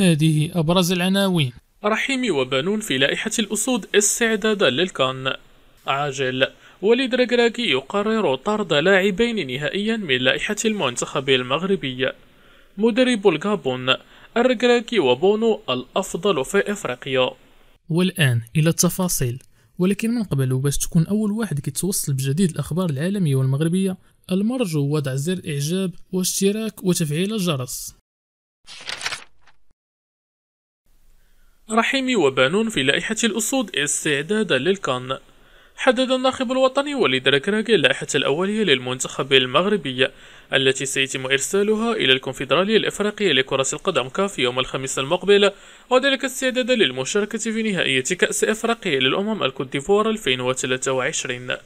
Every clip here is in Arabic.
هذه أبرز العناوين رحيمي وبنون في لائحة الأسود استعدادا للكان عاجل وليد ركراكي يقرر طرد لاعبين نهائيا من لائحة المنتخب المغربي مدرب الغابون الركراكي وبونو الأفضل في إفريقيا والآن إلى التفاصيل ولكن من قبل باش تكون أول واحد كيتوصل بجديد الأخبار العالمية والمغربية المرجو وضع زر إعجاب واشتراك وتفعيل الجرس رحيمي وبانون في لائحة الأسود استعدادا للكان حدد الناخب الوطني وليد ركراكي اللائحة الأولية للمنتخب المغربي التي سيتم إرسالها إلى الكونفدرالية الإفريقية لكرة القدم كاف يوم الخميس المقبل وذلك استعدادا للمشاركة في نهائية كأس إفريقيا للأمم الكوت ديفوار 2023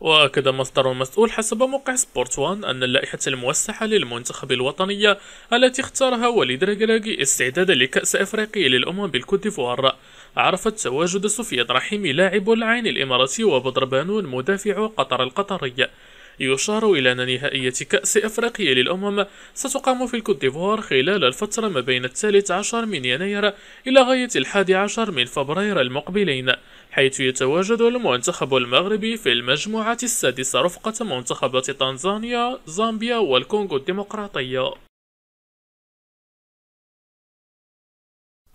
وأكد مصدر مسؤول حسب موقع سبورت وان أن اللائحة الموسحة للمنتخب الوطنية التي اختارها وليد ركراكي استعدادا لكأس أفريقيا للأمم بالكوت ديفوار عرفت تواجد سفيان رحيمي لاعب العين الإماراتي وبدر بانون مدافع قطر القطري يشار إلى أن نهائية كأس أفريقيا للأمم ستقام في الكوت ديفوار خلال الفترة ما بين الثالث عشر من يناير إلى غاية الحادي عشر من فبراير المقبلين حيث يتواجد المنتخب المغربي في المجموعة السادسة رفقة منتخبات تنزانيا، زامبيا والكونغو الديمقراطية.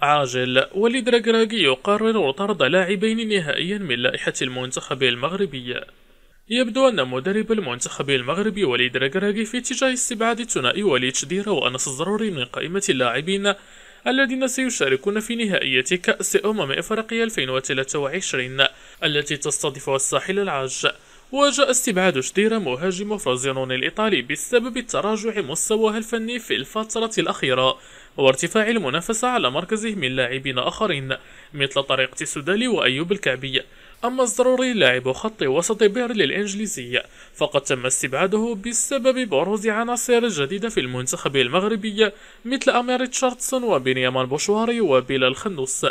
عاجل وليد راكراكي يقرر طرد لاعبين نهائيا من لائحة المنتخب المغربي يبدو أن مدرب المنتخب المغربي وليد راكراكي في اتجاه استبعاد الثنائي وليد شديرة وأنس الضروري من قائمة اللاعبين الذين سيشاركون في نهائية كأس أمم إفريقيا 2023 التي تستضيف الساحل العاج وجاء استبعاد شديرة مهاجم فرازينون الإيطالي بسبب تراجع مستواه الفني في الفترة الأخيرة وارتفاع المنافسة على مركزه من لاعبين آخرين مثل طريقة السدالي وأيوب الكعبي أما الضروري لاعب خط وسط بيرلي الإنجليزي فقد تم استبعاده بسبب بروز عناصر جديدة في المنتخب المغربي مثل أمير تشارتسون وبنيامان بوشواري وبلال الخنوس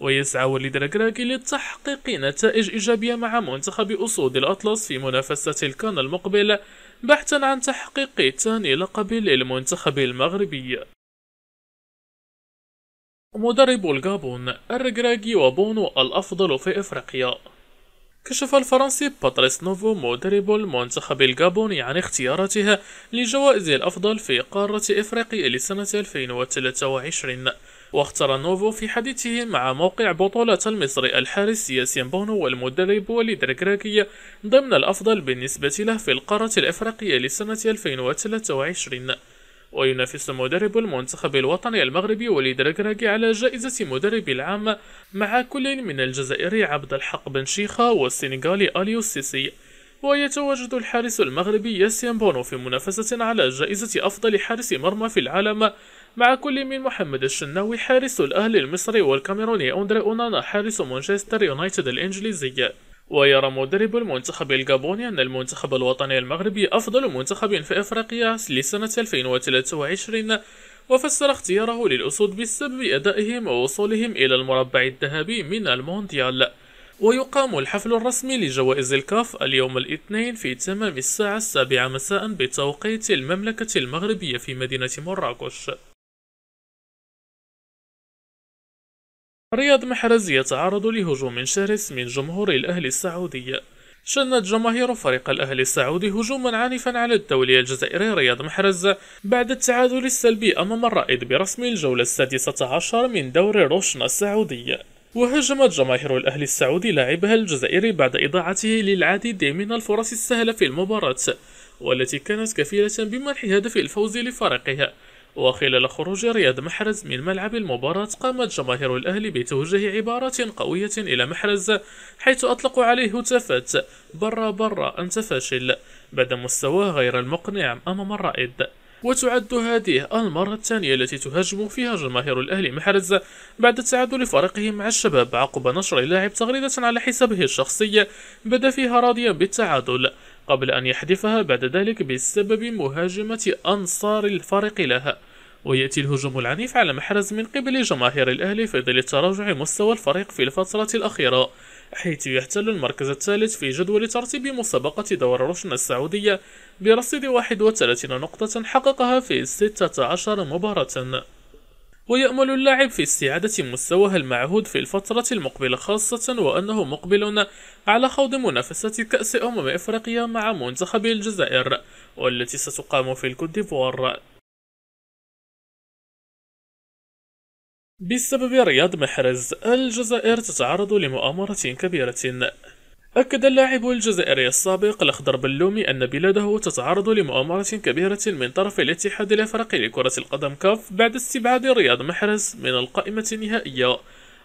ويسعى وليد ركراكي لتحقيق نتائج إيجابية مع منتخب أسود الأطلس في منافسة الكان المقبل بحثا عن تحقيق ثاني لقب للمنتخب المغربي مدرب الجابون الرجراجي وبونو الأفضل في إفريقيا كشف الفرنسي باتريس نوفو مدرب المنتخب الغابوني عن اختياراته لجوائز الأفضل في قارة إفريقيا لسنة 2023 واختار نوفو في حديثه مع موقع بطولة المصري الحارس ياسين بونو والمدرب وليد ركراكي ضمن الأفضل بالنسبة له في القارة الإفريقية لسنة 2023 وينافس مدرب المنتخب الوطني المغربي وليد ركراكي على جائزة مدرب العام مع كل من الجزائري عبد الحق بن شيخة والسنغالي أليو السيسي ويتواجد الحارس المغربي ياسين بونو في منافسة على جائزة أفضل حارس مرمى في العالم مع كل من محمد الشناوي حارس الأهلي المصري والكاميروني أندري أونانا حارس مانشستر يونايتد الإنجليزي ويرى مدرب المنتخب الجابوني أن المنتخب الوطني المغربي أفضل منتخب في إفريقيا لسنة 2023 وفسر اختياره للأسود بسبب أدائهم ووصولهم إلى المربع الذهبي من المونديال ويقام الحفل الرسمي لجوائز الكاف اليوم الاثنين في تمام الساعة السابعة مساء بتوقيت المملكة المغربية في مدينة مراكش رياض محرز يتعرض لهجوم شرس من جمهور الأهلي السعودي شنت جماهير فريق الأهلي السعودي هجوما عنيفا على التولي الجزائري رياض محرز بعد التعادل السلبي أمام الرائد برسم الجولة السادسة عشر من دور روشنا السعودي وهاجمت جماهير الأهلي السعودي لاعبها الجزائري بعد إضاعته للعديد من الفرص السهلة في المباراة والتي كانت كفيلة بمنح هدف الفوز لفريقها وخلال خروج رياض محرز من ملعب المباراة قامت جماهير الأهلي بتوجيه عبارة قوية إلى محرز حيث أطلقوا عليه هتافات برا برا أنت فاشل بعد مستواه غير المقنع أمام الرائد وتعد هذه المرة الثانية التي تهاجم فيها جماهير الأهلي محرز بعد تعادل فريقه مع الشباب عقب نشر اللاعب تغريدة على حسابه الشخصي بدا فيها راضيا بالتعادل قبل أن يحذفها بعد ذلك بسبب مهاجمة أنصار الفريق لها ويأتي الهجوم العنيف على محرز من قبل جماهير الأهلي في ظل تراجع مستوى الفريق في الفترة الأخيرة حيث يحتل المركز الثالث في جدول ترتيب مسابقة دور روشن السعودية برصيد 31 نقطة حققها في 16 مباراة ويأمل اللاعب في استعادة مستواه المعهود في الفترة المقبلة خاصة وأنه مقبل على خوض منافسة كأس أمم إفريقيا مع منتخب الجزائر والتي ستقام في الكوت ديفوار بسبب رياض محرز الجزائر تتعرض لمؤامرة كبيرة أكد اللاعب الجزائري السابق الأخضر بلومي أن بلاده تتعرض لمؤامرة كبيرة من طرف الاتحاد الأفريقي لكرة القدم كاف بعد استبعاد رياض محرز من القائمة النهائية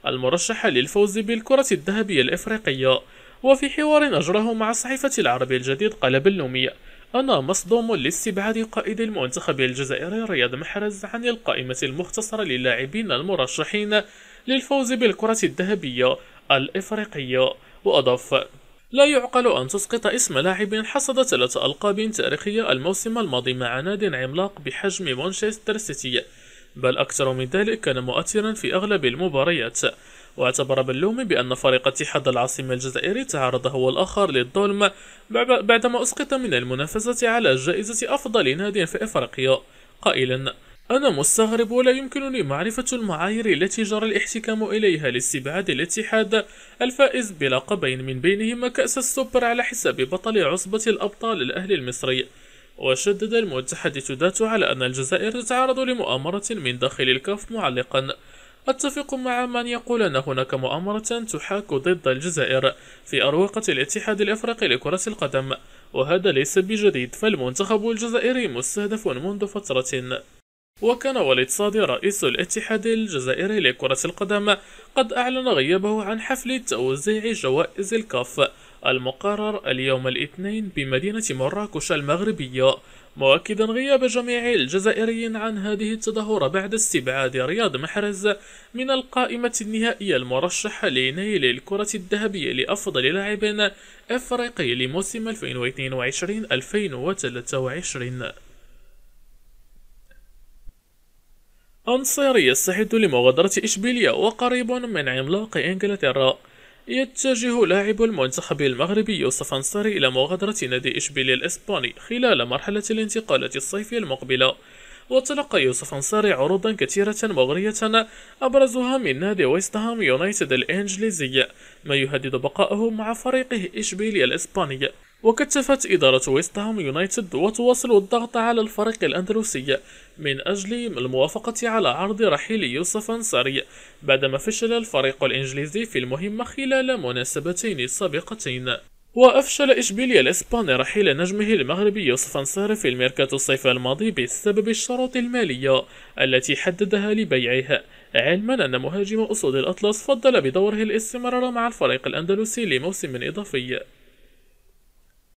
المرشحة للفوز بالكرة الذهبية الأفريقية وفي حوار أجراه مع صحيفة العربي الجديد قال بلومي أنا مصدوم لاستبعاد قائد المنتخب الجزائري رياض محرز عن القائمة المختصرة للاعبين المرشحين للفوز بالكرة الذهبية الإفريقية وأضاف لا يعقل أن تسقط اسم لاعب حصد ثلاث ألقاب تاريخية الموسم الماضي مع ناد عملاق بحجم مانشستر سيتي بل أكثر من ذلك كان مؤثرا في أغلب المباريات واعتبر باللوم بأن فريق اتحاد العاصمة الجزائري تعرض هو الآخر للظلم بعدما أسقط من المنافسة على جائزة أفضل ناد في إفريقيا قائلا أنا مستغرب ولا يمكنني معرفة المعايير التي جرى الاحتكام إليها لاستبعاد الاتحاد الفائز بلقبين من بينهما كأس السوبر على حساب بطل عصبة الأبطال الأهلي المصري وشدد المتحدث ذاته على أن الجزائر تتعرض لمؤامرة من داخل الكاف معلقا أتفق مع من يقول أن هناك مؤامرة تحاك ضد الجزائر في أروقة الاتحاد الإفريقي لكرة القدم وهذا ليس بجديد فالمنتخب الجزائري مستهدف منذ فترة وكان وليد صادي رئيس الاتحاد الجزائري لكرة القدم قد أعلن غيابه عن حفل توزيع جوائز الكاف المقرر اليوم الاثنين بمدينة مراكش المغربية مؤكدا غياب جميع الجزائريين عن هذه التظاهرة بعد استبعاد رياض محرز من القائمة النهائية المرشحة لنيل الكرة الذهبية لأفضل لاعب أفريقي لموسم 2022-2023 أنصاري يستعد لمغادرة إشبيلية وقريب من عملاق إنجلترا يتجه لاعب المنتخب المغربي يوسف أنصاري إلى مغادرة نادي إشبيلية الإسباني خلال مرحلة الانتقالات الصيفية المقبلة وتلقى يوسف أنصاري عروضا كثيرة مغرية أبرزها من نادي ويستهام يونايتد الإنجليزي ما يهدد بقائه مع فريقه إشبيلية الإسباني وكتفت إدارة ويستهام يونايتد وتواصل الضغط على الفريق الأندلسي من أجل الموافقة على عرض رحيل يوسف أنصاري بعدما فشل الفريق الإنجليزي في المهمة خلال مناسبتين سابقتين وأفشل إشبيليا الإسباني رحيل نجمه المغربي يوسف أنصاري في الميركاتو الصيف الماضي بسبب الشروط المالية التي حددها لبيعه علما أن مهاجم أسود الأطلس فضل بدوره الاستمرار مع الفريق الأندلسي لموسم إضافي